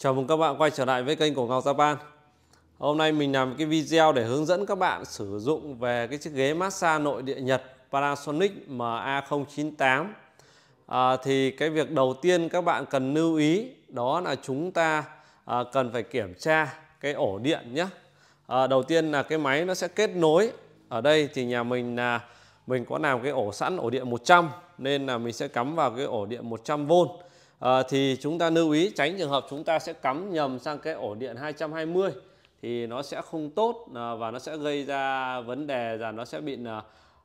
Chào mừng các bạn quay trở lại với kênh của Ngọc Japan Hôm nay mình làm cái video để hướng dẫn các bạn sử dụng về cái chiếc ghế massage nội địa Nhật Panasonic MA098 à, Thì cái việc đầu tiên các bạn cần lưu ý đó là chúng ta à, cần phải kiểm tra cái ổ điện nhé à, Đầu tiên là cái máy nó sẽ kết nối Ở đây thì nhà mình là mình có làm cái ổ sẵn ổ điện 100 nên là mình sẽ cắm vào cái ổ điện 100V à, thì chúng ta lưu ý tránh trường hợp chúng ta sẽ cắm nhầm sang cái ổ điện 220 thì nó sẽ không tốt à, và nó sẽ gây ra vấn đề là nó sẽ bị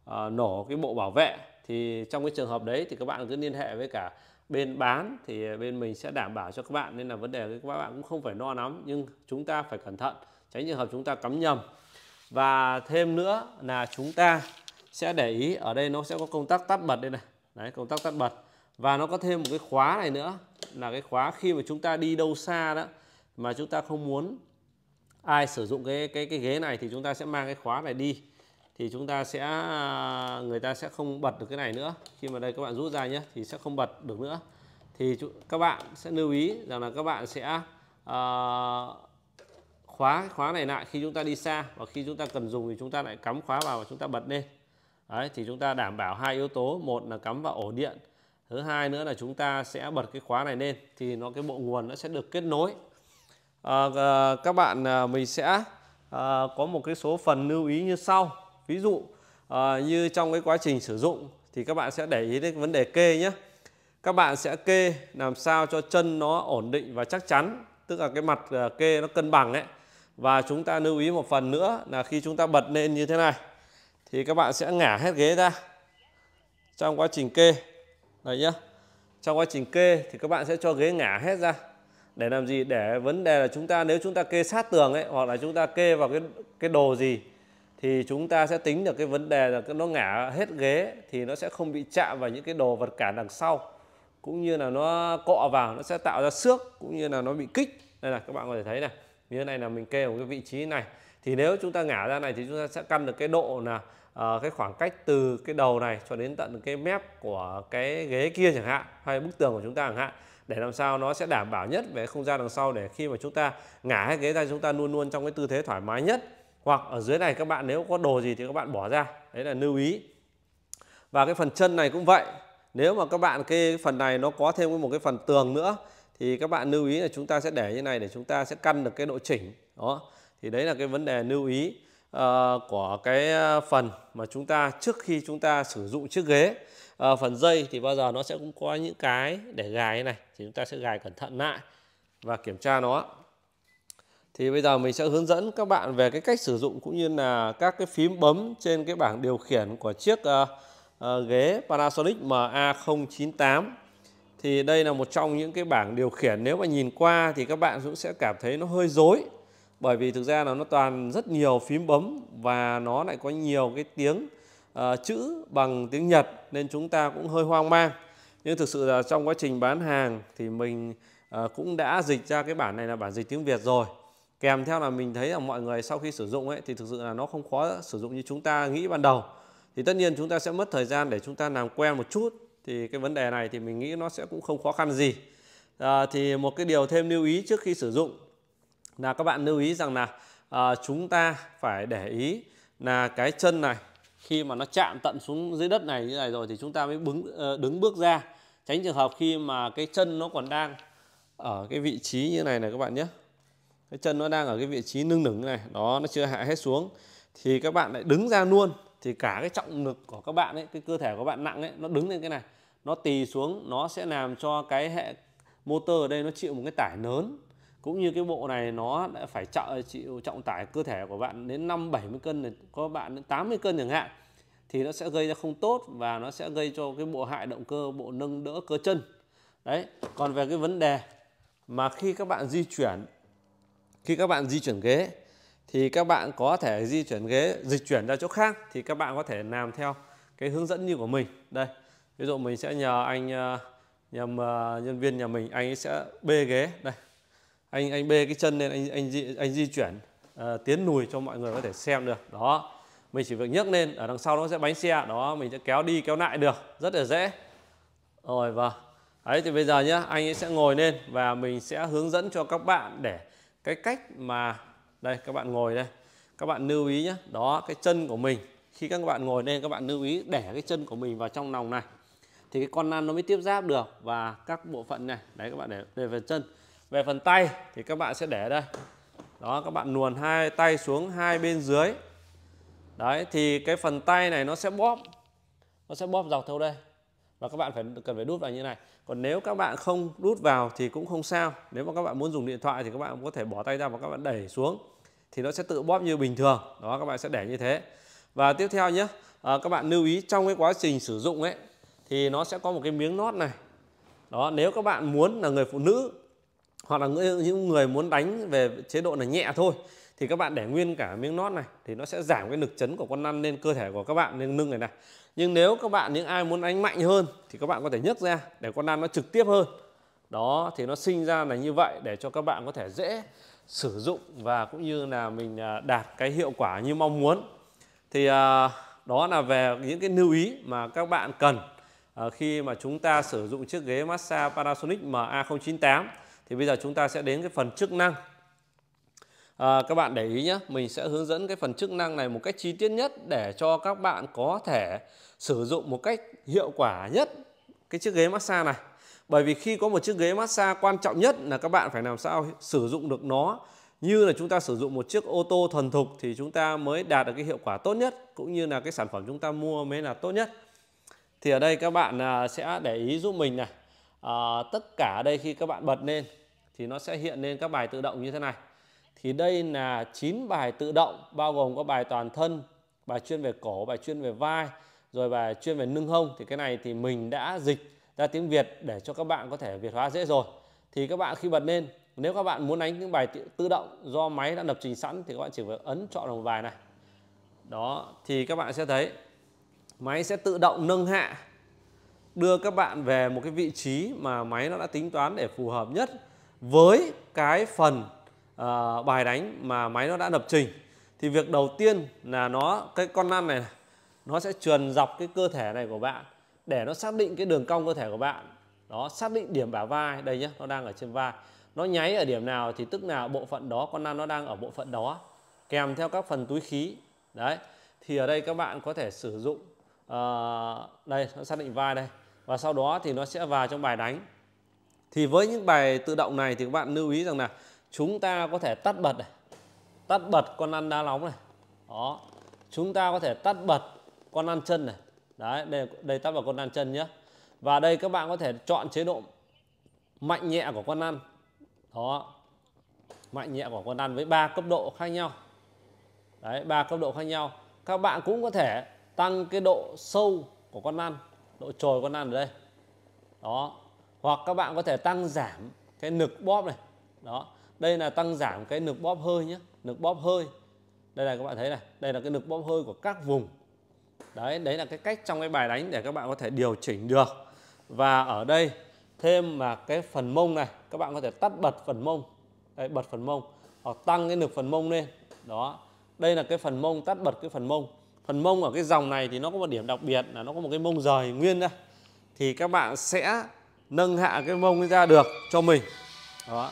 à, nổ cái bộ bảo vệ thì trong cái trường hợp đấy thì các bạn cứ liên hệ với cả bên bán thì bên mình sẽ đảm bảo cho các bạn nên là vấn đề các bạn cũng không phải no lắm nhưng chúng ta phải cẩn thận tránh trường hợp chúng ta cắm nhầm và thêm nữa là chúng ta sẽ để ý ở đây nó sẽ có công tắc tắt bật đây này đấy công tắc tắt bật và nó có thêm một cái khóa này nữa là cái khóa khi mà chúng ta đi đâu xa đó mà chúng ta không muốn ai sử dụng cái cái cái ghế này thì chúng ta sẽ mang cái khóa này đi thì chúng ta sẽ người ta sẽ không bật được cái này nữa khi mà đây các bạn rút ra nhé thì sẽ không bật được nữa thì các bạn sẽ lưu ý rằng là các bạn sẽ uh, khóa khóa này lại khi chúng ta đi xa và khi chúng ta cần dùng thì chúng ta lại cắm khóa vào và chúng ta bật lên đấy thì chúng ta đảm bảo hai yếu tố một là cắm vào ổ điện thứ hai nữa là chúng ta sẽ bật cái khóa này lên thì nó cái bộ nguồn nó sẽ được kết nối à, à các bạn à, mình sẽ à, có một cái số phần lưu ý như sau ví dụ à, như trong cái quá trình sử dụng thì các bạn sẽ để ý đến vấn đề kê nhé các bạn sẽ kê làm sao cho chân nó ổn định và chắc chắn tức là cái mặt à, kê nó cân bằng ấy và chúng ta lưu ý một phần nữa là khi chúng ta bật lên như thế này thì các bạn sẽ ngả hết ghế ra trong quá trình kê đấy nhá trong quá trình kê thì các bạn sẽ cho ghế ngả hết ra để làm gì để vấn đề là chúng ta nếu chúng ta kê sát tường ấy hoặc là chúng ta kê vào cái cái đồ gì thì chúng ta sẽ tính được cái vấn đề là nó ngả hết ghế thì nó sẽ không bị chạm vào những cái đồ vật cản đằng sau cũng như là nó cọ vào nó sẽ tạo ra xước cũng như là nó bị kích đây là các bạn có thể thấy này như thế này là mình kê ở cái vị trí này thì nếu chúng ta ngả ra này thì chúng ta sẽ căn được cái độ là Ờ, cái khoảng cách từ cái đầu này cho đến tận cái mép của cái ghế kia chẳng hạn hay bức tường của chúng ta chẳng hạn để làm sao nó sẽ đảm bảo nhất về không gian đằng sau để khi mà chúng ta ngả cái ghế ra chúng ta luôn luôn trong cái tư thế thoải mái nhất hoặc ở dưới này các bạn nếu có đồ gì thì các bạn bỏ ra đấy là lưu ý và cái phần chân này cũng vậy nếu mà các bạn cái phần này nó có thêm một cái phần tường nữa thì các bạn lưu ý là chúng ta sẽ để như này để chúng ta sẽ căn được cái độ chỉnh đó thì đấy là cái vấn đề lưu ý Ờ, của cái ờ, phần mà chúng ta trước khi chúng ta sử dụng chiếc ghế à, phần dây thì bao giờ nó sẽ cũng có những cái để gài này thì chúng ta sẽ gài cẩn thận lại và kiểm tra nó thì bây giờ mình sẽ hướng dẫn các bạn về cái cách sử dụng cũng như là các cái phím bấm trên cái bảng điều khiển của chiếc uh, uh, ghế Panasonic MA098 thì đây là một trong những cái bảng điều khiển nếu mà nhìn qua thì các bạn cũng sẽ cảm thấy nó hơi dối bởi vì thực ra là nó toàn rất nhiều phím bấm và nó lại có nhiều cái tiếng uh, chữ bằng tiếng Nhật nên chúng ta cũng hơi hoang mang nhưng thực sự là trong quá trình bán hàng thì mình uh, cũng đã dịch ra cái bản này là bản dịch tiếng Việt rồi kèm theo là mình thấy là mọi người sau khi sử dụng ấy thì thực sự là nó không khó sử dụng như chúng ta nghĩ ban đầu thì tất nhiên chúng ta sẽ mất thời gian để chúng ta làm quen một chút thì cái vấn đề này thì mình nghĩ nó sẽ cũng không khó khăn gì à, thì một cái điều thêm lưu ý trước khi sử dụng là các bạn lưu ý rằng là à, chúng ta phải để ý là cái chân này khi mà nó chạm tận xuống dưới đất này như này rồi thì chúng ta mới đứng ờ, đứng bước ra tránh trường hợp khi mà cái chân nó còn đang ở cái vị trí như này này các bạn nhé cái chân nó đang ở cái vị trí nâng nửng này đó nó chưa hạ hết xuống thì các bạn lại đứng ra luôn thì cả cái trọng lực của các bạn ấy cái cơ thể của bạn nặng ấy nó đứng lên cái này nó tì xuống nó sẽ làm cho cái hệ motor ở đây nó chịu một cái tải lớn cũng như cái bộ này nó đã phải chợ chịu trọng tải cơ thể của bạn đến 5 70 cân này có bạn đến 80 cân chẳng hạn thì nó sẽ gây ra không tốt và nó sẽ gây cho cái bộ hại động cơ bộ nâng đỡ cơ chân đấy còn về cái vấn đề mà khi các bạn di chuyển khi các bạn di chuyển ghế thì các bạn có thể di chuyển ghế dịch chuyển ra chỗ khác thì các bạn có thể làm theo cái hướng dẫn như của mình đây ví dụ mình sẽ nhờ anh ờ, nhầm ờ, nhân viên nhà mình anh ấy sẽ bê ghế đây anh anh bê cái chân lên anh anh di, anh di chuyển à, tiến lùi cho mọi người có thể xem được đó mình chỉ việc nhấc lên ở đằng sau nó sẽ bánh xe đó mình sẽ kéo đi kéo lại được rất là dễ rồi và ấy thì bây giờ nhá anh ấy sẽ ngồi lên và mình sẽ hướng dẫn cho các bạn để cái cách mà đây các bạn ngồi đây các bạn lưu ý nhé đó cái chân của mình khi các bạn ngồi lên các bạn lưu ý để cái chân của mình vào trong lòng này thì cái con lăn nó mới tiếp giáp được và các bộ phận này đấy các bạn để về chân về phần tay thì các bạn sẽ để đây đó các bạn nuồn hai tay xuống hai bên dưới đấy thì cái phần tay này nó sẽ bóp nó sẽ bóp dọc theo đây và các bạn phải cần phải đút vào như này còn nếu các bạn không đút vào thì cũng không sao nếu mà các bạn muốn dùng điện thoại thì các bạn có thể bỏ tay ra và các bạn đẩy xuống thì nó sẽ tự bóp như bình thường đó các bạn sẽ để như thế và tiếp theo nhé à, các bạn lưu ý trong cái quá trình sử dụng ấy thì nó sẽ có một cái miếng nót này đó nếu các bạn muốn là người phụ nữ hoặc là những người muốn đánh về chế độ là nhẹ thôi thì các bạn để nguyên cả miếng nót này thì nó sẽ giảm cái lực chấn của con lăn lên cơ thể của các bạn lên lưng này này nhưng nếu các bạn những ai muốn đánh mạnh hơn thì các bạn có thể nhấc ra để con lăn nó trực tiếp hơn đó thì nó sinh ra là như vậy để cho các bạn có thể dễ sử dụng và cũng như là mình à, đạt cái hiệu quả như mong muốn thì à, đó là về những cái lưu ý mà các bạn cần à, khi mà chúng ta sử dụng chiếc ghế massage Panasonic MA098 thì bây giờ chúng ta sẽ đến cái phần chức năng à, các bạn để ý nhé mình sẽ hướng dẫn cái phần chức năng này một cách chi tiết nhất để cho các bạn có thể sử dụng một cách hiệu quả nhất cái chiếc ghế massage này bởi vì khi có một chiếc ghế massage quan trọng nhất là các bạn phải làm sao sử dụng được nó như là chúng ta sử dụng một chiếc ô tô thuần thục thì chúng ta mới đạt được cái hiệu quả tốt nhất cũng như là cái sản phẩm chúng ta mua mới là tốt nhất thì ở đây các bạn à, sẽ để ý giúp mình này à, tất cả đây khi các bạn bật lên thì nó sẽ hiện lên các bài tự động như thế này thì đây là 9 bài tự động bao gồm có bài toàn thân bài chuyên về cổ bài chuyên về vai rồi bài chuyên về nâng hông thì cái này thì mình đã dịch ra tiếng Việt để cho các bạn có thể Việt hóa dễ rồi thì các bạn khi bật lên nếu các bạn muốn đánh những bài tự, động do máy đã lập trình sẵn thì các bạn chỉ phải ấn chọn vào một bài này đó thì các bạn sẽ thấy máy sẽ tự động nâng hạ đưa các bạn về một cái vị trí mà máy nó đã tính toán để phù hợp nhất với cái phần uh, bài đánh mà máy nó đã lập trình thì việc đầu tiên là nó cái con lăn này nó sẽ truyền dọc cái cơ thể này của bạn để nó xác định cái đường cong cơ thể của bạn đó xác định điểm bả vai đây nhé nó đang ở trên vai nó nháy ở điểm nào thì tức là bộ phận đó con lăn nó đang ở bộ phận đó kèm theo các phần túi khí đấy thì ở đây các bạn có thể sử dụng uh, đây nó xác định vai đây và sau đó thì nó sẽ vào trong bài đánh thì với những bài tự động này thì các bạn lưu ý rằng là chúng ta có thể tắt bật này tắt bật con ăn đá nóng này đó chúng ta có thể tắt bật con ăn chân này đấy đây đây tắt vào con ăn chân nhé và đây các bạn có thể chọn chế độ mạnh nhẹ của con ăn đó mạnh nhẹ của con ăn với ba cấp độ khác nhau đấy ba cấp độ khác nhau các bạn cũng có thể tăng cái độ sâu của con ăn độ trồi con ăn ở đây đó hoặc các bạn có thể tăng giảm cái nực bóp này đó đây là tăng giảm cái nực bóp hơi nhé nực bóp hơi đây là các bạn thấy này đây là cái nực bóp hơi của các vùng đấy đấy là cái cách trong cái bài đánh để các bạn có thể điều chỉnh được và ở đây thêm mà cái phần mông này các bạn có thể tắt bật phần mông đây bật phần mông hoặc tăng cái nực phần mông lên đó đây là cái phần mông tắt bật cái phần mông phần mông ở cái dòng này thì nó có một điểm đặc biệt là nó có một cái mông rời nguyên đây thì các bạn sẽ nâng hạ cái mông ra được cho mình đó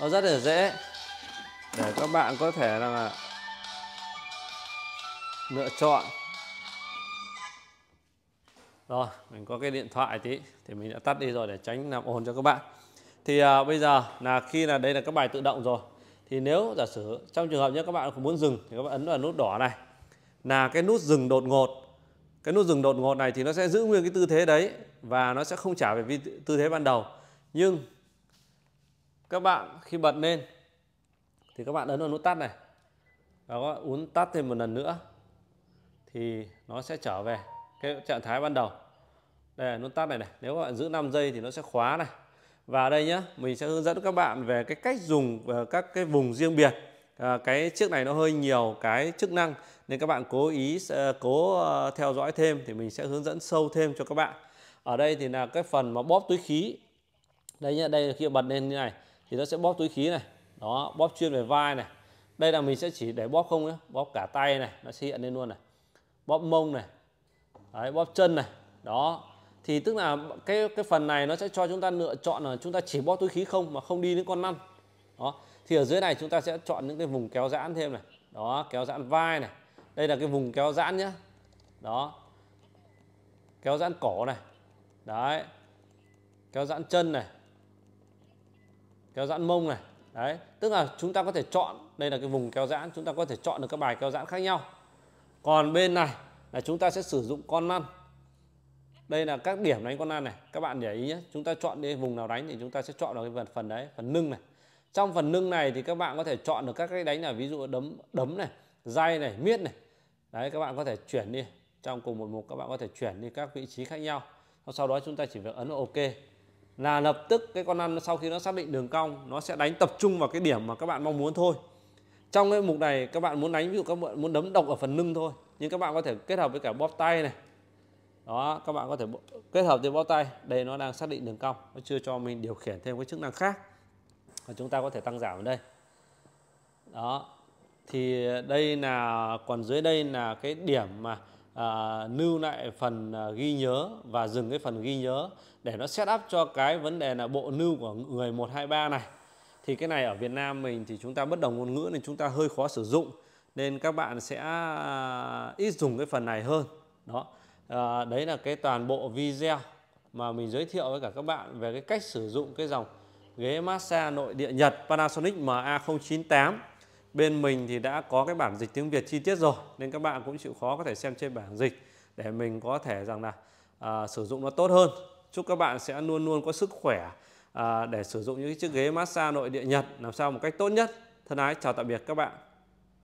nó rất là dễ để các bạn có thể là lựa chọn rồi mình có cái điện thoại tí thì mình đã tắt đi rồi để tránh làm ồn cho các bạn thì à, bây giờ là khi là đây là các bài tự động rồi thì nếu giả sử trong trường hợp như các bạn muốn dừng thì các bạn ấn vào nút đỏ này là cái nút dừng đột ngột cái nút dừng đột ngột này thì nó sẽ giữ nguyên cái tư thế đấy và nó sẽ không trả về tư thế ban đầu nhưng các bạn khi bật lên thì các bạn ấn vào nút tắt này và các bạn uốn tắt thêm một lần nữa thì nó sẽ trở về cái trạng thái ban đầu đây là nút tắt này này nếu các bạn giữ 5 giây thì nó sẽ khóa này và đây nhá mình sẽ hướng dẫn các bạn về cái cách dùng ờ, các cái vùng riêng biệt à, cái chiếc này nó hơi nhiều cái chức năng nên các bạn cố ý ờ, cố ờ, theo dõi thêm thì mình sẽ hướng dẫn sâu thêm cho các bạn ở đây thì là cái phần mà bóp túi khí đây nhá đây khi bật lên như này thì nó sẽ bóp túi khí này đó bóp chuyên về vai này đây là mình sẽ chỉ để bóp không nhé bóp cả tay này nó sẽ hiện lên luôn này bóp mông này Đấy, bóp chân này đó thì tức là cái cái phần này nó sẽ cho chúng ta lựa chọn là chúng ta chỉ bóp túi khí không mà không đi đến con năm đó thì ở dưới này chúng ta sẽ chọn những cái vùng kéo giãn thêm này đó kéo giãn vai này đây là cái vùng kéo giãn nhá đó kéo giãn cổ này đấy kéo giãn chân này kéo giãn mông này đấy tức là chúng ta có thể chọn đây là cái vùng kéo giãn chúng ta có thể chọn được các bài kéo giãn khác nhau còn bên này là chúng ta sẽ sử dụng con lăn đây là các điểm đánh con lăn này các bạn để ý nhé chúng ta chọn đi vùng nào đánh thì chúng ta sẽ chọn vào cái phần đấy phần lưng này trong phần nâng này thì các bạn có thể chọn được các cái đánh là ví dụ đấm đấm này dây này miết này đấy các bạn có thể chuyển đi trong cùng một mục các bạn có thể chuyển đi các vị trí khác nhau sau đó chúng ta chỉ việc ấn ok là lập tức cái con ăn sau khi nó xác định đường cong nó sẽ đánh tập trung vào cái điểm mà các bạn mong muốn thôi trong cái mục này các bạn muốn đánh ví dụ các bạn muốn đấm độc ở phần lưng thôi nhưng các bạn có thể kết hợp với cả bóp tay này đó các bạn có thể kết hợp với bóp tay đây nó đang xác định đường cong nó chưa cho mình điều khiển thêm cái chức năng khác và chúng ta có thể tăng giảm ở đây đó thì đây là còn dưới đây là cái điểm mà à, lưu lại phần à, ghi nhớ và dừng cái phần ghi nhớ để nó set up cho cái vấn đề là bộ lưu của người 123 này thì cái này ở Việt Nam mình thì chúng ta bất đồng ngôn ngữ nên chúng ta hơi khó sử dụng nên các bạn sẽ à, ít dùng cái phần này hơn đó à, đấy là cái toàn bộ video mà mình giới thiệu với cả các bạn về cái cách sử dụng cái dòng ghế massage nội địa Nhật Panasonic MA098 bên mình thì đã có cái bản dịch tiếng Việt chi tiết rồi nên các bạn cũng chịu khó có thể xem trên bảng dịch để mình có thể rằng là à, sử dụng nó tốt hơn chúc các bạn sẽ luôn luôn có sức khỏe à, để sử dụng những chiếc ghế massage nội địa Nhật làm sao một cách tốt nhất thân ái chào tạm biệt các bạn